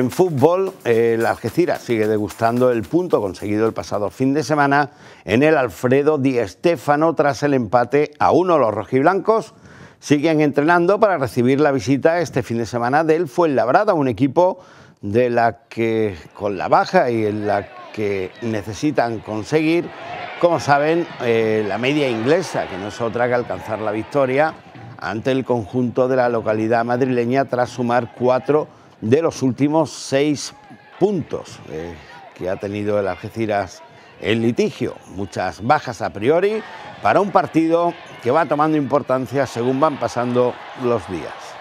En fútbol, el Algeciras sigue degustando el punto conseguido el pasado fin de semana en el Alfredo Di Stéfano tras el empate a uno. Los rojiblancos siguen entrenando para recibir la visita este fin de semana del Fuenlabrada, un equipo de la que con la baja y en la que necesitan conseguir, como saben, eh, la media inglesa, que no es otra que alcanzar la victoria ante el conjunto de la localidad madrileña tras sumar cuatro de los últimos seis puntos eh, que ha tenido el Algeciras en litigio. Muchas bajas a priori para un partido que va tomando importancia según van pasando los días.